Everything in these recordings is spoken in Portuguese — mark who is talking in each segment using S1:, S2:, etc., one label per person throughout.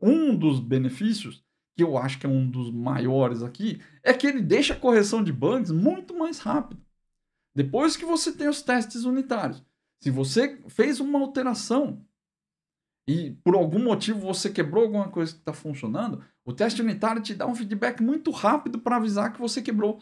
S1: Um dos benefícios, que eu acho que é um dos maiores aqui, é que ele deixa a correção de bugs muito mais rápido. Depois que você tem os testes unitários, se você fez uma alteração e por algum motivo você quebrou alguma coisa que está funcionando, o teste unitário te dá um feedback muito rápido para avisar que você quebrou.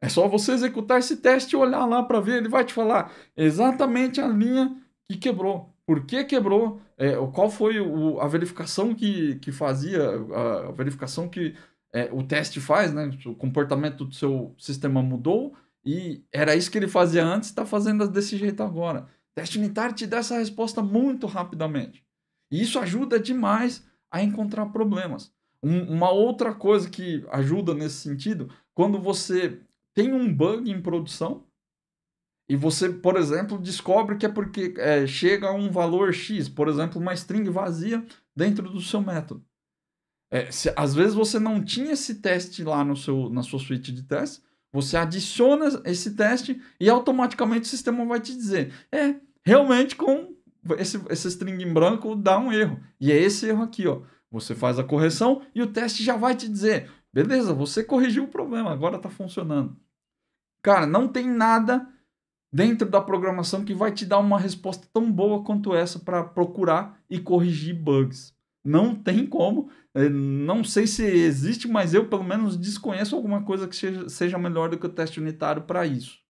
S1: É só você executar esse teste e olhar lá para ver, ele vai te falar exatamente a linha que quebrou por que quebrou, é, qual foi o, a verificação que, que fazia, a, a verificação que é, o teste faz, né? O comportamento do seu sistema mudou e era isso que ele fazia antes, está fazendo desse jeito agora. O teste unitário te dá essa resposta muito rapidamente. E isso ajuda demais a encontrar problemas. Um, uma outra coisa que ajuda nesse sentido, quando você tem um bug em produção, e você, por exemplo, descobre que é porque é, chega a um valor X, por exemplo, uma string vazia dentro do seu método. É, se, às vezes você não tinha esse teste lá no seu, na sua suíte de testes, você adiciona esse teste e automaticamente o sistema vai te dizer: é, realmente com esse, esse string em branco dá um erro. E é esse erro aqui, ó. Você faz a correção e o teste já vai te dizer: beleza, você corrigiu o problema, agora tá funcionando. Cara, não tem nada dentro da programação que vai te dar uma resposta tão boa quanto essa para procurar e corrigir bugs. Não tem como. É, não sei se existe, mas eu pelo menos desconheço alguma coisa que seja, melhor do que o teste unitário para isso.